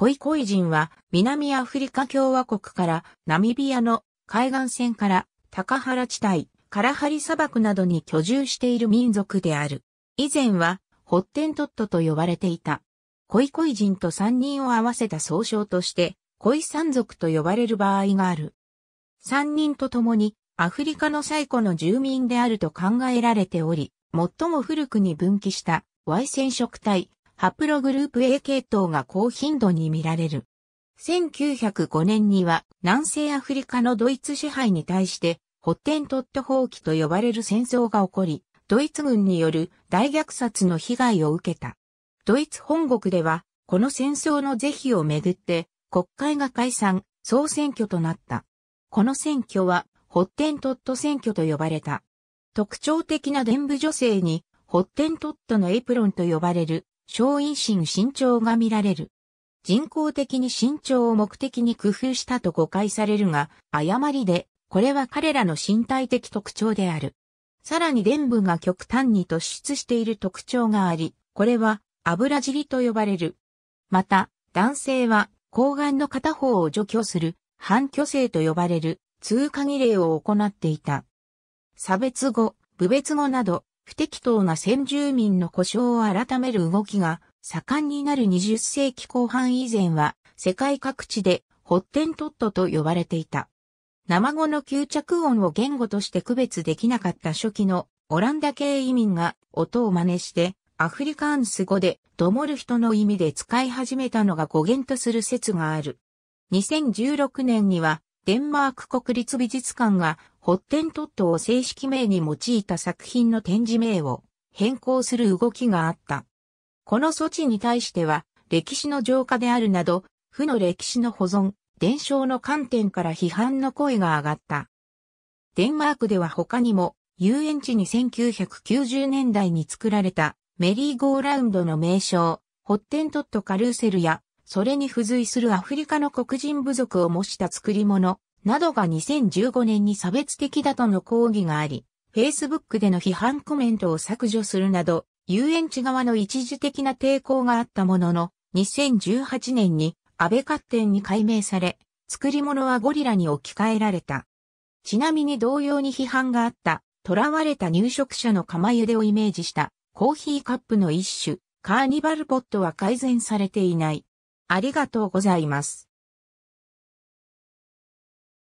コイコイ人は南アフリカ共和国からナミビアの海岸線から高原地帯、カラハリ砂漠などに居住している民族である。以前はホッテントットと呼ばれていた。コイコイ人と三人を合わせた総称として、コイ山族と呼ばれる場合がある。三人と共にアフリカの最古の住民であると考えられており、最も古くに分岐した Y 染色体ハプログループ A 系統が高頻度に見られる。1905年には南西アフリカのドイツ支配に対してホッテントット放棄と呼ばれる戦争が起こり、ドイツ軍による大虐殺の被害を受けた。ドイツ本国では、この戦争の是非をめぐって、国会が解散、総選挙となった。この選挙は、ホッテントット選挙と呼ばれた。特徴的な伝部女性に、ホッテントットのエプロンと呼ばれる小陰唇身長が見られる。人工的に身長を目的に工夫したと誤解されるが、誤りで、これは彼らの身体的特徴である。さらに伝部が極端に突出している特徴があり、これは油尻と呼ばれる。また、男性は、睾丸の片方を除去する、反虚性と呼ばれる、通過儀礼を行っていた。差別語、部別語など、不適当な先住民の故障を改める動きが盛んになる20世紀後半以前は世界各地でホッテントットと呼ばれていた。生語の吸着音を言語として区別できなかった初期のオランダ系移民が音を真似してアフリカンス語でどもる人の意味で使い始めたのが語源とする説がある。2016年にはデンマーク国立美術館がホッテントットを正式名に用いた作品の展示名を変更する動きがあった。この措置に対しては、歴史の浄化であるなど、負の歴史の保存、伝承の観点から批判の声が上がった。デンマークでは他にも、遊園地に1990年代に作られたメリーゴーラウンドの名称、ホッテントットカルーセルや、それに付随するアフリカの黒人部族を模した作り物、などが2015年に差別的だとの抗議があり、Facebook での批判コメントを削除するなど、遊園地側の一時的な抵抗があったものの、2018年に安倍勝手に改名され、作り物はゴリラに置き換えられた。ちなみに同様に批判があった、囚われた入植者の釜茹でをイメージしたコーヒーカップの一種、カーニバルポットは改善されていない。ありがとうございます。